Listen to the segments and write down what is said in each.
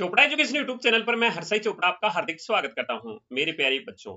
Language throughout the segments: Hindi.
चोपड़ा एजुकेशन यूट्यूब चैनल पर मैं हरसाई चोपड़ा आपका हार्दिक स्वागत करता हूं मेरे प्यारे बच्चों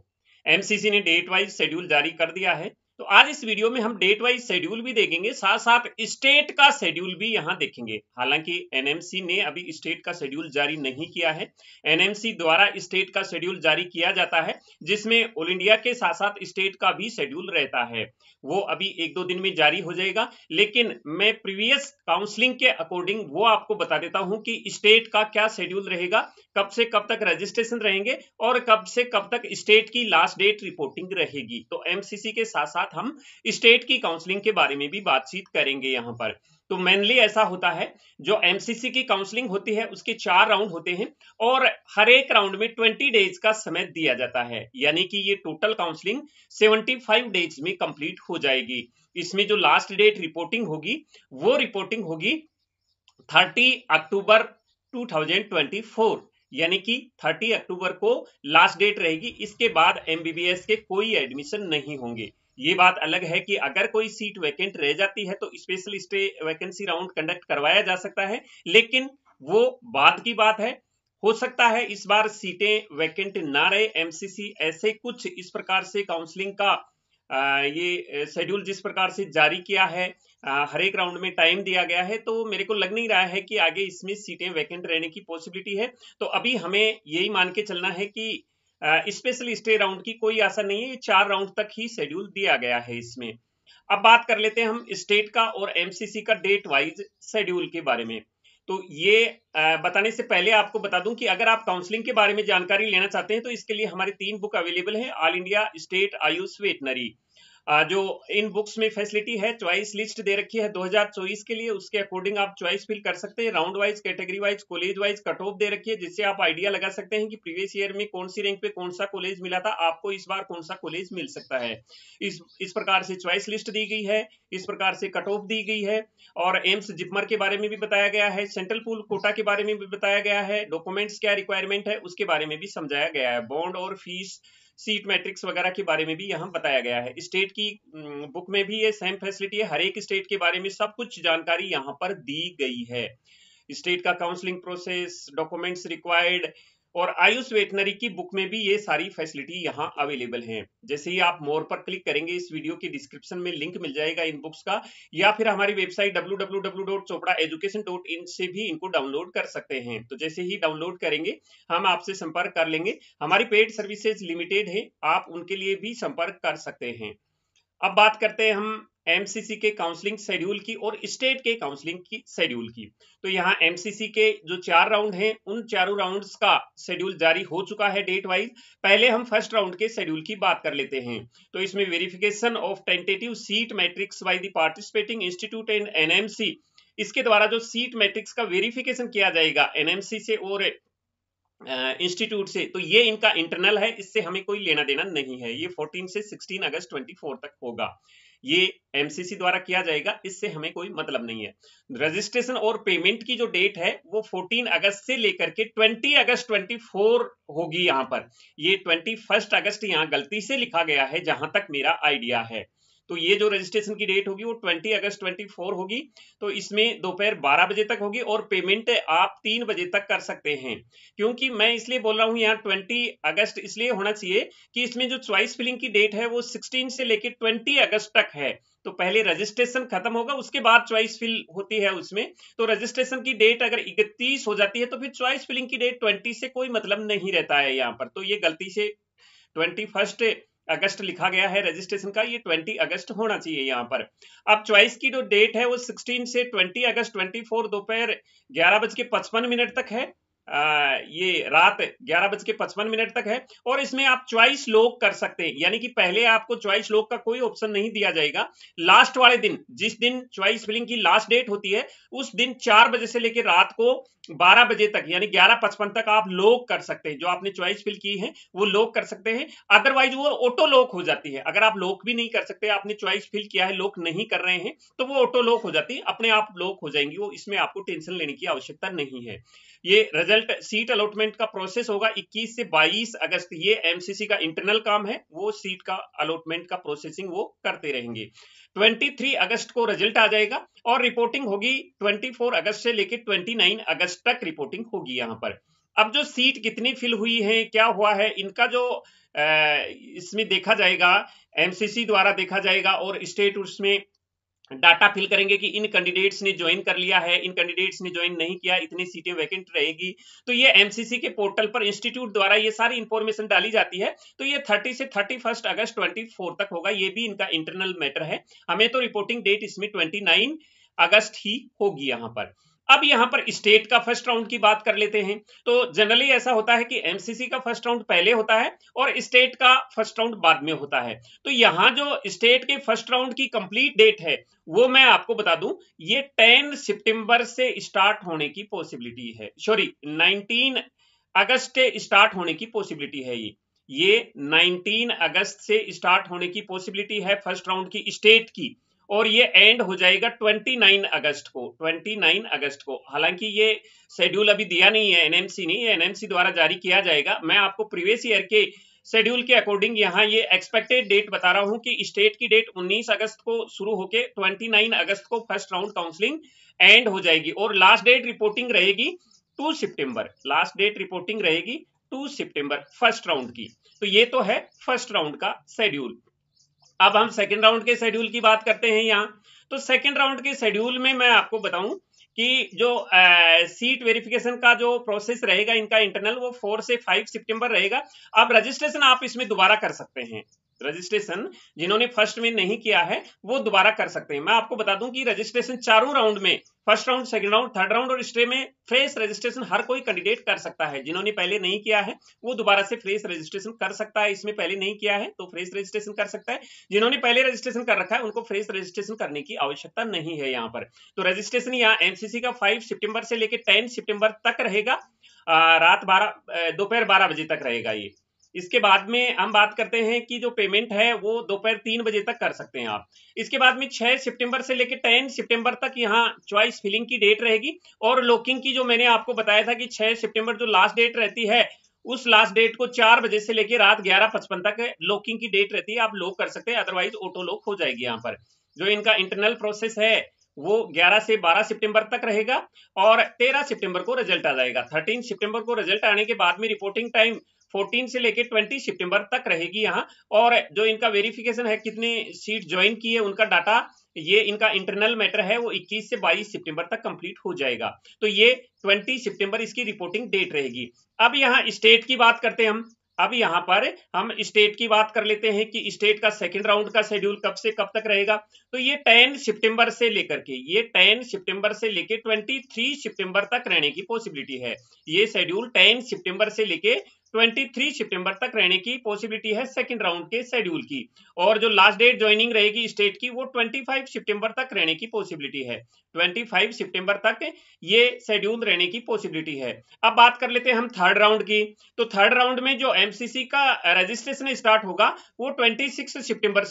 एमसीसी ने डेट वाइज शेड्यूल जारी कर दिया है तो आज इस वीडियो में हम डेट वाइज शेड्यूल भी देखेंगे साथ साथ स्टेट का शेड्यूल भी यहाँ देखेंगे हालांकि एनएमसी ने अभी स्टेट का शेड्यूल जारी नहीं किया है एनएमसी द्वारा स्टेट का शेड्यूल जारी किया जाता है जिसमें ऑल इंडिया के साथ साथ स्टेट का भी शेड्यूल रहता है वो अभी एक दो दिन में जारी हो जाएगा लेकिन मैं प्रीवियस काउंसलिंग के अकॉर्डिंग वो आपको बता देता हूं कि स्टेट का क्या शेड्यूल रहेगा कब से कब तक रजिस्ट्रेशन रहेंगे और कब से कब तक स्टेट की लास्ट डेट रिपोर्टिंग रहेगी तो एमसीसी के साथ साथ हम स्टेट की काउंसलिंग के बारे में भी बातचीत करेंगे यहाँ पर तो मेनली ऐसा होता है जो एमसीसी की काउंसलिंग होती है उसके चार राउंड होते हैं और हर एक राउंड में ट्वेंटी डेज का समय दिया जाता है यानी कि ये total counselling seventy five days में कंप्लीट हो जाएगी इसमें जो लास्ट डेट रिपोर्टिंग होगी वो रिपोर्टिंग होगी थर्टी अक्टूबर 2024 यानी कि 30 अक्टूबर को लास्ट डेट रहेगी इसके बाद एमबीबीएस के कोई एडमिशन नहीं होंगे ये बात अलग है कि अगर कोई सीट वैकेंट रह जाती है तो special stray vacancy round conduct करवाया जा सकता है लेकिन वो बाद की बात है हो सकता है इस बार सीटें वैकेंट ना रहे एमसीसी ऐसे कुछ इस प्रकार से काउंसलिंग का ये शेड्यूल जिस प्रकार से जारी किया है हर एक राउंड में टाइम दिया गया है तो मेरे को लग नहीं रहा है कि आगे इसमें सीटें वैकेंट रहने की पॉसिबिलिटी है तो अभी हमें यही मान के चलना है कि स्पेशल स्टे राउंड की कोई आशा नहीं है चार राउंड तक ही शेड्यूल दिया गया है इसमें अब बात कर लेते हैं हम स्टेट का और एमसीसी का डेट वाइज शेड्यूल के बारे में तो ये बताने से पहले आपको बता दूं कि अगर आप काउंसलिंग के बारे में जानकारी लेना चाहते हैं तो इसके लिए हमारे तीन बुक अवेलेबल है all India state AYUSH veterinary जो इन बुक्स में फैसिलिटी है चॉइस लिस्ट दे रखी है 2024 के लिए उसके अकॉर्डिंग आप चॉइस फिल कर सकते हैं round wise category wise college wise cut off दे रखी है जिससे आप आइडिया लगा सकते हैं कि प्रीवियस ईयर में कौन सी रैंक पे कौन सा कॉलेज मिला था आपको इस बार कौन सा कॉलेज मिल सकता है इस इस प्रकार से चॉइस लिस्ट दी गई है इस प्रकार से कट ऑफ दी गई है और एम्स जिपमर के बारे में भी बताया गया है सेंट्रल पूल कोटा के बारे में भी बताया गया है डॉक्यूमेंट्स क्या रिक्वायरमेंट है उसके बारे में भी समझाया गया है बॉन्ड और फीस सीट मैट्रिक्स वगैरह के बारे में भी यहाँ बताया गया है स्टेट की बुक में भी ये सेम फैसिलिटी है हर एक स्टेट के बारे में सब कुछ जानकारी यहाँ पर दी गई है स्टेट का काउंसलिंग प्रोसेस डॉक्यूमेंट्स रिक्वायर्ड और आयुष वेटनरी की बुक में भी ये सारी फैसिलिटी यहाँ अवेलेबल हैं जैसे ही आप मोर पर क्लिक करेंगे इस वीडियो के डिस्क्रिप्शन में लिंक मिल जाएगा इन बुक्स का या फिर हमारी वेबसाइट डब्ल्यू से भी इनको डाउनलोड कर सकते हैं तो जैसे ही डाउनलोड करेंगे हम आपसे संपर्क कर लेंगे हमारी पेड सर्विसेज लिमिटेड है आप उनके लिए भी संपर्क कर सकते हैं अब बात करते हैं हम एमसीसी के काउंसलिंग शेड्यूल की और स्टेट के काउंसलिंग की शेड्यूल की तो यहाँ एमसीसी के जो चार राउंड हैं उन चारों राउंड्स का शेड्यूल जारी हो चुका है डेट वाइज पहले हम फर्स्ट राउंड के शेड्यूल की बात कर लेते हैं तो इसमें verification of tentative seat matrix by the participating institute and एन इसके द्वारा जो सीट मैट्रिक्स का वेरिफिकेशन किया जाएगा एनएमसी से और इंस्टीट्यूट से तो ये इनका इंटरनल है इससे हमें कोई लेना देना नहीं है ये 14 से 16 अगस्त 24 तक होगा ये एमसीसी द्वारा किया जाएगा इससे हमें कोई मतलब नहीं है रजिस्ट्रेशन और पेमेंट की जो डेट है वो 14 अगस्त से लेकर के 20 अगस्त 24 होगी यहां पर ये 21 अगस्त यहाँ गलती से लिखा गया है जहां तक मेरा आइडिया है तो ये जो रजिस्ट्रेशन की डेट होगी वो 20 अगस्त 24 होगी तो इसमें दोपहर 12 बजे तक होगी और पेमेंट आप तीन बजे तक कर सकते हैं क्योंकि मैं इसलिए बोल रहा हूँ यहाँ 20 अगस्त इसलिए होना चाहिए कि इसमें जो च्वाइस फिलिंग की डेट है वो 16 से लेकर 20 अगस्त तक है तो पहले रजिस्ट्रेशन खत्म होगा उसके बाद च्वाइस फिल होती है उसमें तो रजिस्ट्रेशन की डेट अगर इकतीस हो जाती है तो फिर च्वाइस फिलिंग की डेट ट्वेंटी से कोई मतलब नहीं रहता है यहाँ पर तो ये गलती से ट्वेंटी फर्स्ट अगस्त लिखा गया है रजिस्ट्रेशन का ये 20 अगस्त होना चाहिए यहाँ पर अब चॉइस की जो डेट है वो 16 से 20 अगस्त 24 दोपहर ग्यारह बज के पचपन मिनट तक है ये रात ग्यारह बज के पचपन मिनट तक है और इसमें आप च्वाइस लोग कर सकते हैं यानी कि पहले आपको च्वाइस लोग का कोई ऑप्शन नहीं दिया जाएगा लास्ट वाले दिन जिस दिन चॉइस फिलिंग की लास्ट डेट होती है उस दिन चार बजे से लेकर रात को बारह बजे तक यानी ग्यारह पचपन तक आप लोग कर सकते हैं जो आपने च्वाइस फिल की है वो लोग कर सकते हैं अदरवाइज वो ऑटो लोक हो जाती है अगर आप लोक भी नहीं कर सकते आपने च्वाइस फिल किया है लोक नहीं कर रहे हैं तो वो ऑटो लॉक हो जाती है अपने आप लोक हो जाएंगी वो इसमें आपको टेंशन लेने की आवश्यकता नहीं है ये रिजल्ट सीट अलॉटमेंट का प्रोसेस होगा 21 से 22 अगस्त ये एमसीसी का इंटरनल काम है वो सीट का अलॉटमेंट का प्रोसेसिंग वो करते रहेंगे 23 अगस्त को रिजल्ट आ जाएगा और रिपोर्टिंग होगी 24 अगस्त से लेकर 29 अगस्त तक रिपोर्टिंग होगी यहाँ पर अब जो सीट कितनी फिल हुई है क्या हुआ है इनका जो इसमें देखा जाएगा एमसीसी द्वारा देखा जाएगा और स्टेट उसमें डाटा फिल करेंगे कि इन कैंडिडेट्स ने ज्वाइन कर लिया है इन कैंडिडेट्स ने ज्वाइन नहीं किया इतनी सीटें वैकेंट रहेगी तो ये एमसीसी के पोर्टल पर इंस्टीट्यूट द्वारा ये सारी इंफॉर्मेशन डाली जाती है तो ये 30 से 31 अगस्त 24 तक होगा ये भी इनका इंटरनल मैटर है हमें तो रिपोर्टिंग डेट इसमें ट्वेंटी अगस्त ही होगी यहाँ पर अब यहां पर स्टेट का फर्स्ट राउंड की बात कर लेते हैं तो जनरली ऐसा होता है कि एमसीसी का फर्स्ट राउंड पहले होता है और स्टेट का फर्स्ट राउंड बाद में होता है तो यहां जो स्टेट के फर्स्ट राउंड की कंप्लीट डेट है वो मैं आपको बता दूं ये 10 सितंबर से स्टार्ट होने की पॉसिबिलिटी है सॉरी 19 अगस्त से स्टार्ट होने की पॉसिबिलिटी है ये ये नाइनटीन अगस्त से स्टार्ट होने की पॉसिबिलिटी है फर्स्ट राउंड की स्टेट की और ये एंड हो जाएगा 29 अगस्त को 29 अगस्त को हालांकि ये शेड्यूल अभी दिया नहीं है एनएमसी ने एनएमसी द्वारा जारी किया जाएगा मैं आपको प्रीवियस ईयर के शेड्यूल के अकॉर्डिंग यहाँ ये एक्सपेक्टेड डेट बता रहा हूँ कि स्टेट की डेट 19 अगस्त को शुरू होके 29 अगस्त को फर्स्ट राउंड काउंसलिंग एंड हो जाएगी और लास्ट डेट रिपोर्टिंग रहेगी 2 सितंबर लास्ट डेट रिपोर्टिंग रहेगी 2 सितंबर फर्स्ट राउंड की तो ये तो है फर्स्ट राउंड का शेड्यूल अब हम सेकेंड राउंड के शेड्यूल की बात करते हैं यहाँ तो सेकेंड राउंड के शेड्यूल में मैं आपको बताऊं कि जो सीट वेरिफिकेशन का जो प्रोसेस रहेगा इनका इंटरनल वो फोर से फाइव सितंबर रहेगा अब रजिस्ट्रेशन आप इसमें दोबारा कर सकते हैं रजिस्ट्रेशन जिन्होंने फर्स्ट में नहीं किया है वो दोबारा कर सकते हैं मैं आपको बता दूं कि रजिस्ट्रेशन चारों राउंड में first round second round third round और स्ट्रे में फ्रेश रजिस्ट्रेशन हर कोई कैंडिडेट कर सकता है जिन्होंने पहले नहीं किया है वो दोबारा से फ्रेश रजिस्ट्रेशन कर सकता है इसमें पहले नहीं किया है तो फ्रेश रजिस्ट्रेशन कर सकता है जिन्होंने पहले रजिस्ट्रेशन कर रखा है उनको फ्रेश रजिस्ट्रेशन करने की आवश्यकता नहीं है यहाँ पर तो रजिस्ट्रेशन यहाँ एनसीसी का फाइव सितंबर से लेकर टेन सितंबर तक रहेगा रात बारह दोपहर बारह बजे तक रहेगा ये इसके बाद में हम बात करते हैं कि जो पेमेंट है वो दोपहर तीन बजे तक कर सकते हैं आप इसके बाद में छह सितंबर से लेकर टेन सितंबर तक यहाँ चॉइस फिलिंग की डेट रहेगी और लॉकिंग की जो मैंने आपको बताया था कि छह सितंबर जो लास्ट डेट रहती है उस लास्ट डेट को चार बजे से लेकर रात ग्यारह पचपन तक लॉकिंग की डेट रहती है आप लॉक कर सकते हैं अदरवाइज ऑटो लॉक हो जाएगी यहाँ पर जो इनका इंटरनल प्रोसेस है वो 11 से 12 सितंबर तक रहेगा और 13 सितंबर को रिजल्ट आ जाएगा 13 सितंबर को रिजल्ट आने के बाद में रिपोर्टिंग टाइम 14 से लेकर 20 सितंबर तक रहेगी यहाँ और जो इनका वेरिफिकेशन है कितने सीट ज्वाइन की है उनका डाटा ये इनका इंटरनल मैटर है वो 21 से 22 सितंबर तक कंप्लीट हो जाएगा तो ये 20 सितंबर इसकी रिपोर्टिंग डेट रहेगी अब यहाँ स्टेट की बात करते हैं हम अब यहाँ पर हम स्टेट की बात कर लेते हैं कि स्टेट का सेकंड राउंड का शेड्यूल कब से कब तक रहेगा तो ये 10 सितंबर से लेकर के ये 10 सितंबर से लेकर 23 सितंबर तक रहने की पॉसिबिलिटी है ये शेड्यूल 10 सितंबर से लेकर 23 सितंबर तक रहने की पॉसिबिलिटी है सेकंड राउंड के शेड्यूल की और जो लास्ट डेट ज्वाइनिंग रहेगी स्टेट की वो 25 सितंबर तक रहने की पॉसिबिलिटी है 25 सितंबर तक ये शेड्यूल रहने की पॉसिबिलिटी है अब बात कर लेते हैं हम थर्ड राउंड की तो थर्ड राउंड में जो एमसीसी का रजिस्ट्रेशन स्टार्ट होगा वो ट्वेंटी सिक्स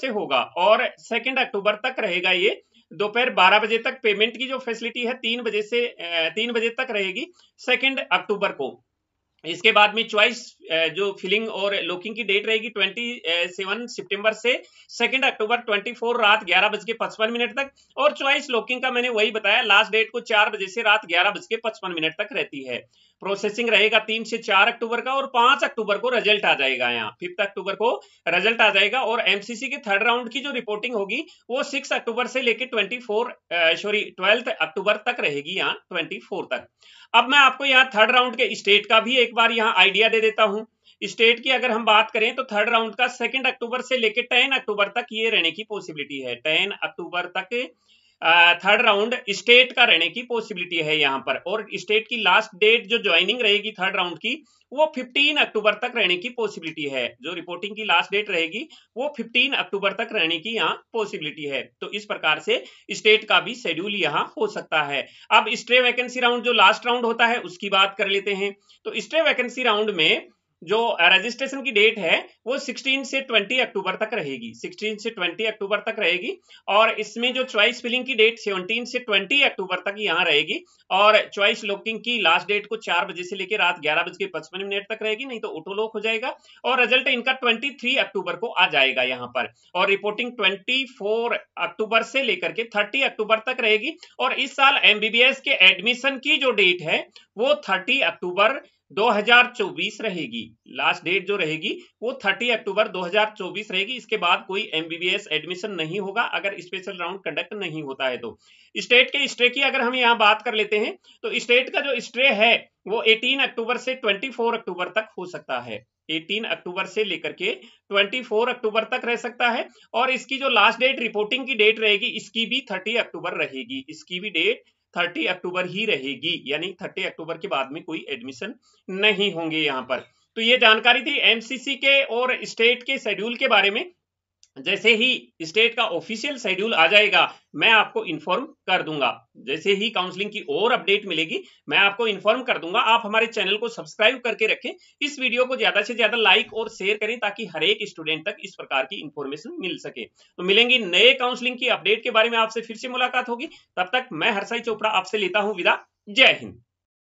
से होगा और सेकेंड अक्टूबर तक रहेगा ये दोपहर बारह बजे तक पेमेंट की जो फैसिलिटी है तीन बजे से तीन बजे तक रहेगी सेकेंड अक्टूबर को इसके बाद में चॉइस जो फिलिंग और लोकिंग की डेट रहेगी ट्वेंटी सेवन सितंबर से सेकेंड अक्टूबर ट्वेंटी फोर रात ग्यारह बज के पचपन मिनट तक और चॉइस लोकिंग का मैंने वही बताया लास्ट डेट को चार बजे से रात ग्यारह बज के पचपन मिनट तक रहती है प्रोसेसिंग रहेगा तीन से चार अक्टूबर का और पांच अक्टूबर को रिजल्ट आ जाएगा यहाँ फिफ्थ अक्टूबर को रिजल्ट आ जाएगा और एमसीसी के थर्ड राउंड की जो रिपोर्टिंग होगी वो सिक्स अक्टूबर से लेकर twenty four sorry twelfth October तक रहेगी यहाँ ट्वेंटी फोर तक अब मैं आपको यहाँ थर्ड राउंड के स्टेट का भी एक बार यहाँ आइडिया दे देता हूँ स्टेट की अगर हम बात करें तो थर्ड राउंड का सेकेंड अक्टूबर से लेकर टेन अक्टूबर तक ये रहने की पॉसिबिलिटी है टेन अक्टूबर तक थर्ड राउंड स्टेट का रहने की पॉसिबिलिटी है यहाँ पर और स्टेट की लास्ट डेट जो ज्वाइनिंग रहेगी थर्ड राउंड की वो 15 अक्टूबर तक रहने की पॉसिबिलिटी है जो रिपोर्टिंग की लास्ट डेट रहेगी वो 15 अक्टूबर तक रहने की यहाँ पॉसिबिलिटी है तो इस प्रकार से स्टेट का भी शेड्यूल यहाँ हो सकता है अब स्ट्रे वैकेंसी राउंड जो लास्ट राउंड होता है उसकी बात कर लेते हैं तो स्ट्रे वैकेंसी राउंड में जो रजिस्ट्रेशन uh, की डेट है वो 16 से 20 अक्टूबर तक रहेगी 16 से 20 अक्टूबर तक रहेगी और इसमें जो चॉइस फिलिंग की डेट 17 से 20 अक्टूबर तक यहाँ रहेगी और चॉइस लॉकिंग की लास्ट डेट को चार बजे से लेकर रात ग्यारह बज के पचपन मिनट तक रहेगी नहीं तो ऑटो लॉक हो जाएगा और रिजल्ट इनका ट्वेंटी अक्टूबर को आ जाएगा यहाँ पर और रिपोर्टिंग ट्वेंटी अक्टूबर से लेकर के थर्टी अक्टूबर तक रहेगी और इस साल एमबीबीएस के एडमिशन की जो डेट है वो थर्टी अक्टूबर 2024 रहेगी लास्ट डेट जो रहेगी वो 30 अक्टूबर 2024 रहेगी इसके बाद कोई एमबीबीएस एडमिशन नहीं होगा अगर स्पेशल राउंड कंडक्ट नहीं होता है तो स्टेट के स्ट्रे की अगर हम यहाँ बात कर लेते हैं तो स्टेट का जो स्ट्रे है वो 18 अक्टूबर से 24 अक्टूबर तक हो सकता है 18 अक्टूबर से लेकर के 24 अक्टूबर तक रह सकता है और इसकी जो लास्ट डेट रिपोर्टिंग की डेट रहेगी इसकी भी 30 अक्टूबर रहेगी इसकी भी डेट 30 अक्टूबर ही रहेगी यानी 30 अक्टूबर के बाद में कोई एडमिशन नहीं होंगे यहाँ पर तो ये जानकारी थी एमसीसी के और स्टेट के शेड्यूल के बारे में जैसे ही स्टेट का ऑफिशियल शेड्यूल आ जाएगा मैं आपको इन्फॉर्म कर दूंगा जैसे ही काउंसलिंग की और अपडेट मिलेगी मैं आपको इन्फॉर्म कर दूंगा आप हमारे चैनल को सब्सक्राइब करके रखें इस वीडियो को ज्यादा से ज्यादा लाइक और शेयर करें ताकि हर एक स्टूडेंट तक इस प्रकार की इन्फॉर्मेशन मिल सके तो मिलेंगी नए काउंसलिंग की अपडेट के बारे में आपसे फिर से मुलाकात होगी तब तक मैं हरसाई चोपड़ा आपसे लेता हूँ विदा जय हिंद